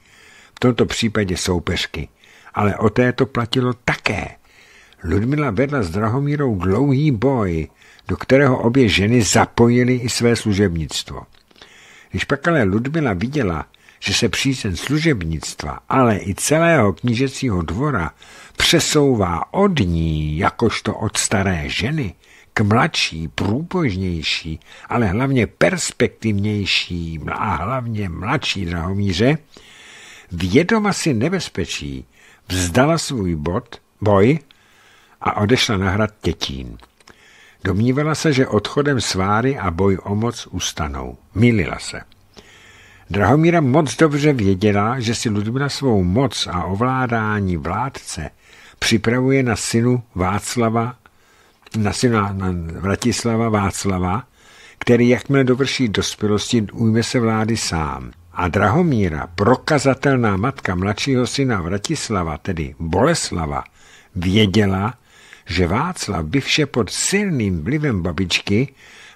Speaker 1: v tomto případě soupeřky. Ale o této platilo také. Ludmila vedla s Drahomírou dlouhý boj, do kterého obě ženy zapojily i své služebnictvo. Když pak ale Ludmila viděla, že se přízen služebnictva, ale i celého knížecího dvora přesouvá od ní, jakožto od staré ženy, k mladší, průbožnější, ale hlavně perspektivnější a hlavně mladší drahomíře, vědoma si nebezpečí, vzdala svůj bod, boj a odešla na hrad Tětín. Domnívala se, že odchodem sváry a boj o moc ustanou. Mýlila se. Drahomíra moc dobře věděla, že si Ludmila svou moc a ovládání vládce – připravuje na synu Václava, na syna na Vratislava Václava, který jakmile dovrší dospělosti, ujme se vlády sám. A Drahomíra, prokazatelná matka mladšího syna Vratislava, tedy Boleslava, věděla, že Václav by vše pod silným vlivem babičky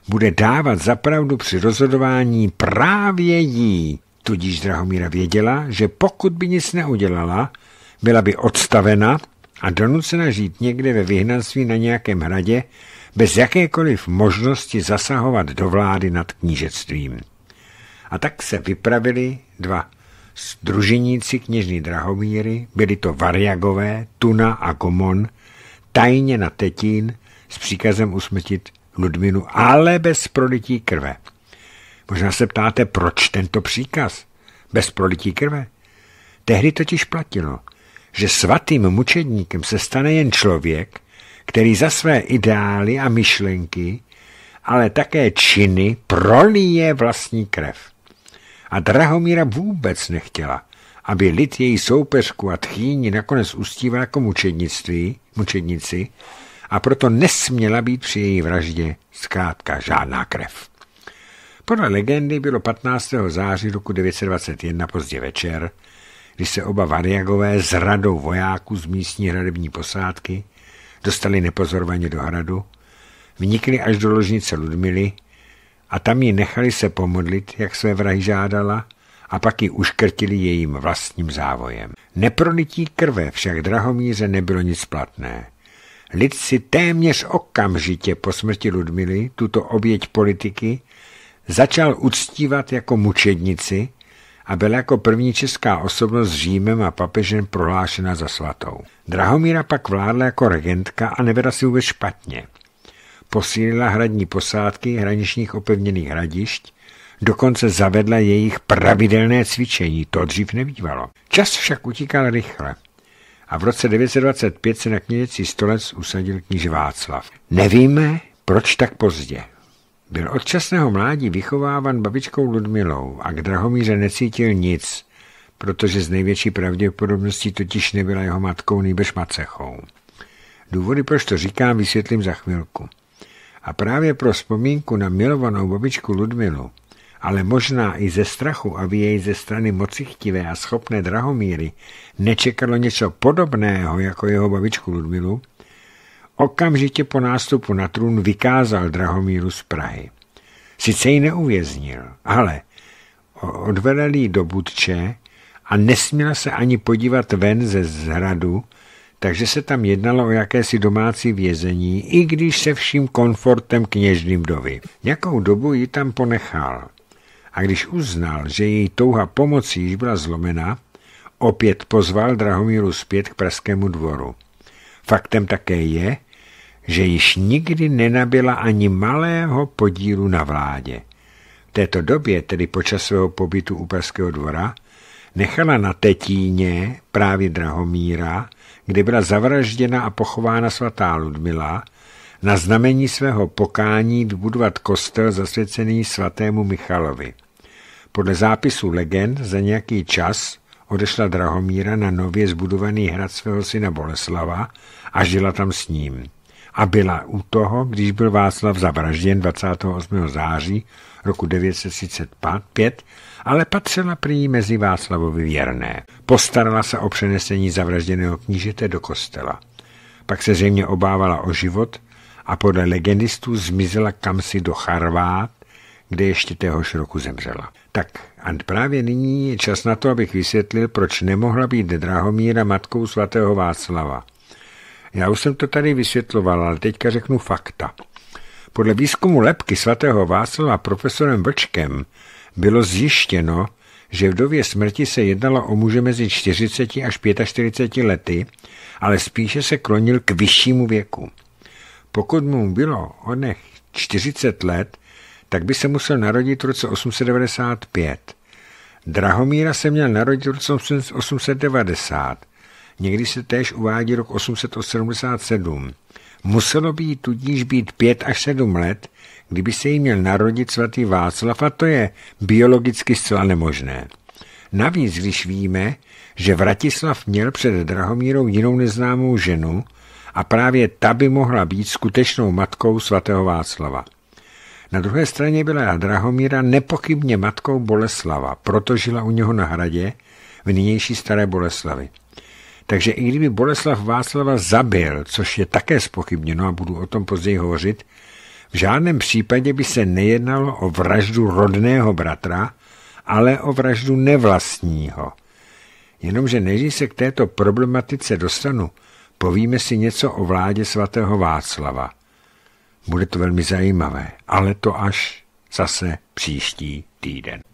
Speaker 1: bude dávat zapravdu při rozhodování právě jí. Tudíž Drahomíra věděla, že pokud by nic neudělala, byla by odstavena a donucena žít někde ve vyhnanství na nějakém hradě bez jakékoliv možnosti zasahovat do vlády nad knížectvím. A tak se vypravili dva Združeníci kněžní Drahomíry, byli to Variagové, Tuna a Gomon, tajně na Tetín s příkazem usmrtit Ludminu, ale bez prolití krve. Možná se ptáte, proč tento příkaz? Bez prolití krve? Tehdy totiž platilo že svatým mučedníkem se stane jen člověk, který za své ideály a myšlenky, ale také činy prolíje vlastní krev. A Drahomíra vůbec nechtěla, aby lid její soupeřku a tchýni nakonec ustíval jako mučednictví, mučednici, a proto nesměla být při její vraždě zkrátka žádná krev. Podle legendy bylo 15. září roku 921 pozdě večer, kdy se oba variagové s radou vojáků z místní hradební posádky dostali nepozorovaně do hradu, vnikli až do ložnice Ludmily a tam ji nechali se pomodlit, jak své vrahy žádala, a pak ji uškrtili jejím vlastním závojem. Neprolití krve však Drahomíře nebylo nic platné. Lid si téměř okamžitě po smrti Ludmily tuto oběť politiky začal uctívat jako mučednici, a byla jako první česká osobnost s Římem a papežem prohlášena za svatou. Drahomíra pak vládla jako regentka a nevedla si vůbec špatně. Posílila hradní posádky hraničních opevněných hradišť, dokonce zavedla jejich pravidelné cvičení, to dřív nebývalo. Čas však utíkal rychle a v roce 925 se na kněžecí stolec usadil kníž Václav. Nevíme, proč tak pozdě. Byl od časného mládí vychovávan babičkou Ludmilou a k Drahomíře necítil nic, protože z největší pravděpodobností totiž nebyla jeho matkou nejbež macechou. Důvody, proč to říkám, vysvětlím za chvilku. A právě pro vzpomínku na milovanou babičku Ludmilu, ale možná i ze strachu, aby jej ze strany mocichtivé a schopné Drahomíry nečekalo něco podobného jako jeho babičku Ludmilu, Okamžitě po nástupu na trůn vykázal Drahomíru z Prahy. Sice ji neuvěznil, ale odvedl ji do Budče a nesměla se ani podívat ven ze zhradu, takže se tam jednalo o jakési domácí vězení, i když se vším komfortem kněžný vdovy. Nějakou dobu ji tam ponechal. A když uznal, že její touha pomoci již byla zlomena, opět pozval Drahomíru zpět k Pražskému dvoru. Faktem také je, že již nikdy nenabila ani malého podílu na vládě. V této době, tedy počas svého pobytu u Pražského dvora, nechala na Tetíně, právě Drahomíra, kde byla zavražděna a pochována svatá Ludmila, na znamení svého pokání budovat kostel zasvěcený svatému Michalovi. Podle zápisu legend za nějaký čas odešla Drahomíra na nově zbudovaný hrad svého syna Boleslava a žila tam s ním a byla u toho, když byl Václav zavražděn 28. září roku 935, ale patřila prý mezi Václavovi věrné. Postarala se o přenesení zavražděného knížete do kostela. Pak se zřejmě obávala o život a podle legendistů zmizela kamsi do Charvát, kde ještě téhož roku zemřela. Tak a právě nyní je čas na to, abych vysvětlil, proč nemohla být Drahomíra matkou svatého Václava. Já už jsem to tady vysvětloval, ale teďka řeknu fakta. Podle výzkumu lepky svatého Václava profesorem Vlčkem bylo zjištěno, že v době smrti se jednalo o muže mezi 40 až 45 lety, ale spíše se klonil k vyššímu věku. Pokud mu bylo nech 40 let, tak by se musel narodit v roce 895. Drahomíra se měl narodit v roce 890 Někdy se též uvádí rok 877. Muselo by jí tudíž být pět až sedm let, kdyby se jí měl narodit svatý Václav a to je biologicky zcela nemožné. Navíc, když víme, že Vratislav měl před Drahomírou jinou neznámou ženu a právě ta by mohla být skutečnou matkou svatého Václava. Na druhé straně byla Drahomíra nepochybně matkou Boleslava, proto žila u něho na hradě v nynější Staré Boleslavi. Takže i kdyby Boleslav Václava zabil, což je také spochybněno a budu o tom později hovořit, v žádném případě by se nejednalo o vraždu rodného bratra, ale o vraždu nevlastního. Jenomže než se k této problematice dostanu, povíme si něco o vládě svatého Václava. Bude to velmi zajímavé, ale to až zase příští týden.